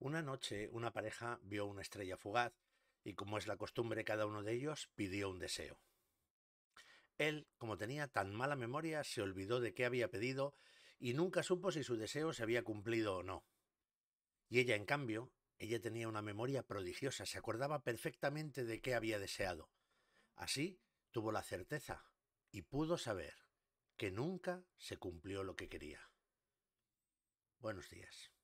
Una noche una pareja vio una estrella fugaz y como es la costumbre cada uno de ellos pidió un deseo. Él, como tenía tan mala memoria, se olvidó de qué había pedido y nunca supo si su deseo se había cumplido o no. Y ella, en cambio, ella tenía una memoria prodigiosa, se acordaba perfectamente de qué había deseado. Así tuvo la certeza y pudo saber que nunca se cumplió lo que quería. Buenos días.